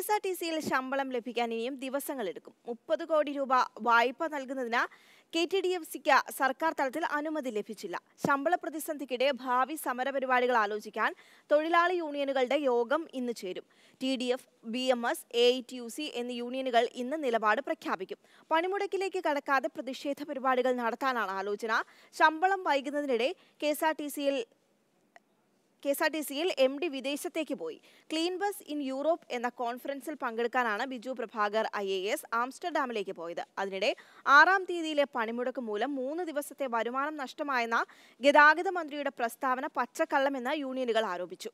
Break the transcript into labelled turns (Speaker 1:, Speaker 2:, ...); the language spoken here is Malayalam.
Speaker 1: എസ് ആർ ടി സിയിൽ ശമ്പളം ലഭിക്കാൻ ഇനിയും ദിവസങ്ങളെടുക്കും മുപ്പത് കോടി രൂപ വായ്പ നൽകുന്നതിന് കെ ടി ഡി എഫ് സിക്ക് സർക്കാർ തലത്തിൽ അനുമതി ലഭിച്ചില്ല ശമ്പള പ്രതിസന്ധിക്കിടെ ഭാവി സമരപരിപാടികൾ ആലോചിക്കാൻ തൊഴിലാളി യൂണിയനുകളുടെ യോഗം ഇന്ന് ചേരും T D F B M S A I T U C യൂണിയനുകൾ ഇന്ന് നിലപാട് പ്രഖ്യാപിക്കും പണിമുടക്കിലേക്ക് കടക്കാതെ പ്രതിഷേധ പരിപാടികൾ നടത്താനാണ് ആലോചന ശമ്പളം വൈകുന്നതിനിടെ കെ എസ് ആർ ടി സിയിൽ കെ എസ് ആർ ടി സിയിൽ എം ഡി വിദേശത്തേക്ക് പോയി ക്ലീൻ ബസ് ഇൻ യൂറോപ്പ് എന്ന കോൺഫറൻസിൽ പങ്കെടുക്കാനാണ് Biju Prabhakar I A S ആംസ്റ്റർഡാമിലേക്ക് പോയത് അതിനിടെ ആറാം തീയതിയിലെ പണിമുടക്ക് മൂലം മൂന്ന് ദിവസത്തെ വരുമാനം നഷ്ടമായെന്ന ഗതാഗത മന്ത്രിയുടെ പ്രസ്താവന പച്ചക്കള്ളമെന്ന് യൂണിയനുകൾ ആരോപിച്ചു